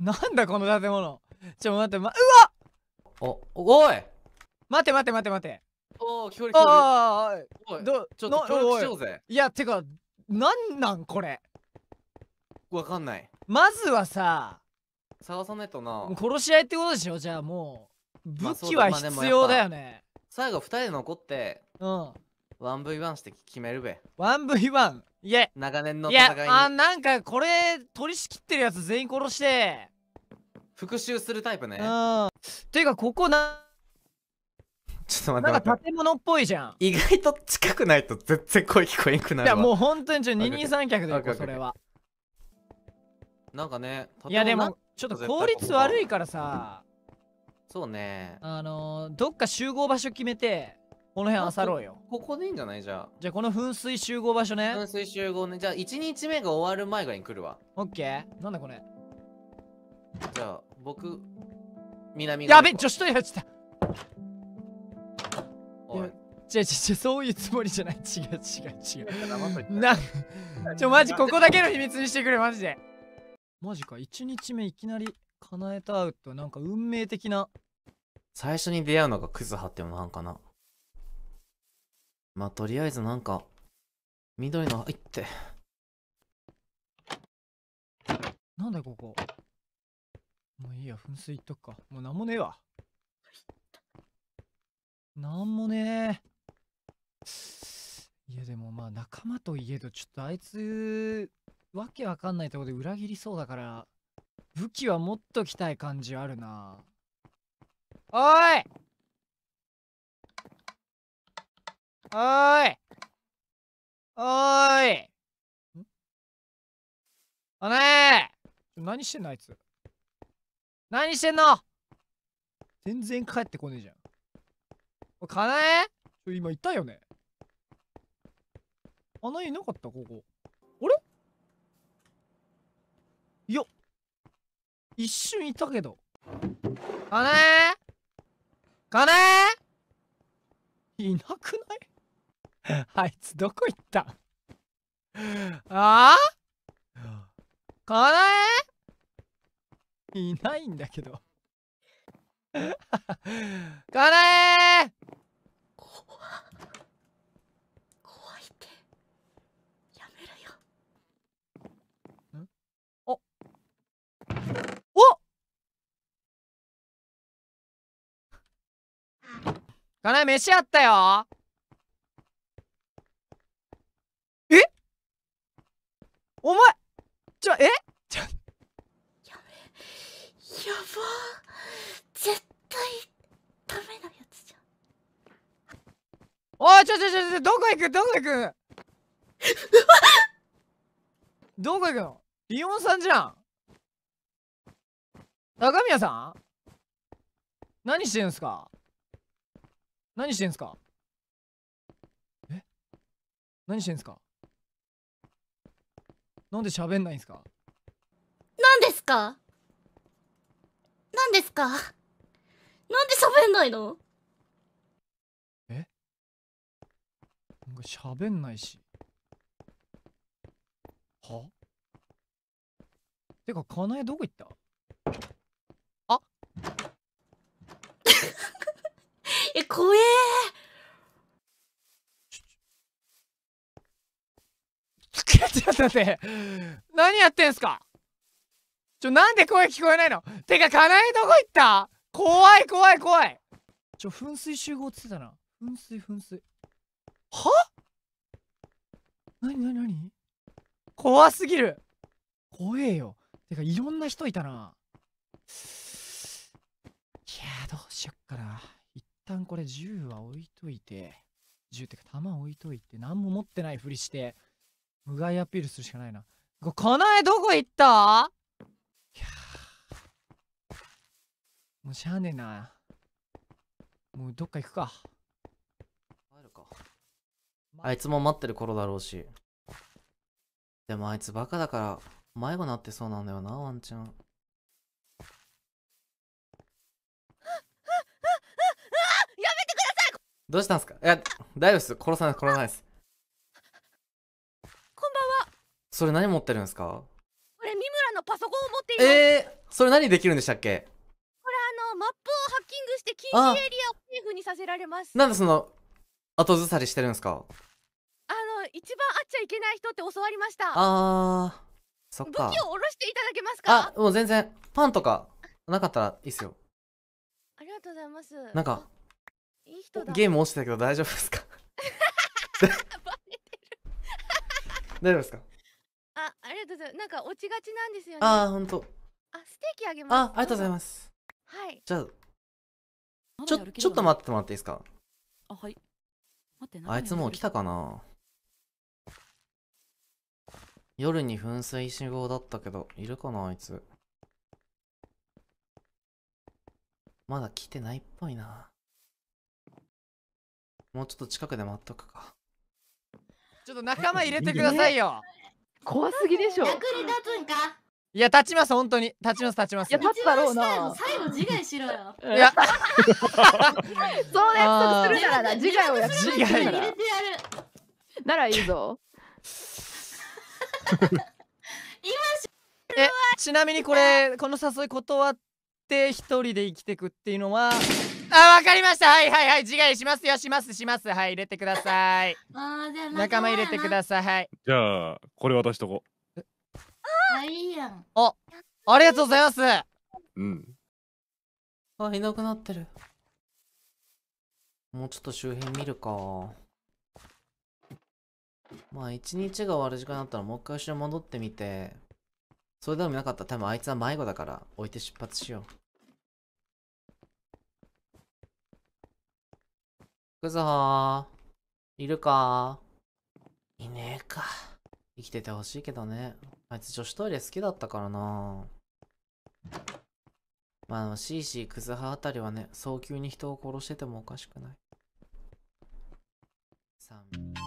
なんだこの建物ちょ待ってまうわおおい待て待て待て待ておお聞こえる聞こえるおいどちょっと協力しようぜいやてかなんなんこれわかんないまずはさ探さないとな殺し合いってことでしょじゃあもう武器は必要だよね、まあだまあ、最後二人で残ってうん 1V1 して決めるべ 1V1 いえ長年の戦いにいやあなんかこれ取り仕切ってるやつ全員殺して復讐するタイプねうんていうかここなちょっと待ってなんか建物っぽいじゃん意外と近くないと全然声聞こえんくなるいやもう本当にちょ二人三脚でよそれはなんかねいやでもちょっと効率悪いからさそうねあのー、どっか集合場所決めてこの辺あさろうよここでいいんじゃないじゃあじゃあこの噴水集合場所ね噴水集合ねじゃあ1日目が終わる前ぐらいに来るわオッケーなんだこれじゃあ僕南やべ女子トイレ落っちたおい違う違う違うそういうつもりじゃない違う違う違うなちょマジここだけの秘密にしてくれマジでマジか1日目いきなり叶えたアウトなんか運命的な最初に出会うのがクズハってもなんかなまあ、とりあえずなんか、緑の、入って。なんだここ。もういいや、噴水行っとくか。もうなんもねえわ。なんもねえ。いやでもまあ仲間といえど、ちょっとあいつ、わけわかんないとこで裏切りそうだから、武器は持っときたい感じあるな。おいおーいおーいおねえ何してんのあいつ何してんの全然帰ってこねえじゃん。おかなえ今いたよねかなえいなかったここ。あれいや、一瞬いたけど。かなえかなえいなくない あいつどこ行ったああかなえいないんだけどかなえ怖怖いってやめろよんおおかなえ飯あったよお前ちょえちょやべやば絶対ダメなやつじゃんおいちょちょちょちょどこ行くどこ行くどこ行くのリオンさんじゃん高宮さん何してんすか何してんすかえ何してんすかなんで喋んないんですか何ですか何ですかなんで喋んないのえなんか喋んないし。はてか、かなえどこ行ったちょっと待って。何やってんすかちょ、なんで声聞こえないのてか、かなえどこ行った怖い怖い怖い。ちょ、噴水集合っつってたな。噴水噴水。はなになになに怖すぎる。怖えよ。てか、いろんな人いたな。いやどうしよっかな。一旦これ銃は置いといて、銃ってか弾置いといて、何も持ってないふりして、無害アピールするしかないな。この絵どこ行ったもうしゃあねえな。もうどっか行くか。帰るか。あいつも待ってる頃だろうし。でもあいつバカだから迷子なってそうなんだよな、ワンちゃん。やめてくださいどうしたんすかいや、大丈夫です。殺さないです、殺さないです。それ何持ってるんですかこれ、三村のパソコンを持っていまえー、それ何できるんでしたっけこれ、あの、マップをハッキングして禁止エリアをセーフにさせられます。なんでその、後ずさりしてるんですかあの、一番会っちゃいけない人って教わりました。ああ、そっか。武器を下ろしていただけますかあ、もう全然、パンとか、なかったらいいっすよ。ありがとうございます。なんか、いい人だ。ゲーム落ちてたけど大丈夫ですか 大丈夫ですかあ、ありがとうございます。なんか落ちがちなんですよね。あ本当。あ、ステーキあげます。あ、ありがとうございます。はい。じゃあ、ちょ、ちょっと待ってもらっていいですか。あ、はい。待って、あいつもう来たかな。夜に噴水集合だったけど、いるかな、あいつ。まだ来てないっぽいな。もうちょっと近くで待っとくか。ちょっと仲間入れてくださいよ。怖すぎでしょ役に立つんかいや、立ちます、本当に。立ちます、立ちます。いや、立つだろうな。最後、自害しろよ。いや、そう約束するならな、自害をやっ自害なら。ならいいぞ。今え、ちなみにこれ、この誘い断って一人で生きてくっていうのは、あ、わかりましたはいはいはい自害しますよしますしますはい入れてくださいあじゃあ仲間入れてくださいじゃあこれ渡しとこあいいやんあありがとうございますうんあいなくなってるもうちょっと周辺見るかまあ一日が終わる時間だったらもう一回後ろ戻ってみてそれでもなかったら多分あいつは迷子だから置いて出発しようくぞいるかいねえか。生きててほしいけどね。あいつ女子トイレ好きだったからなまあ、あの、シーシー、クズハあたりはね、早急に人を殺しててもおかしくない。あ。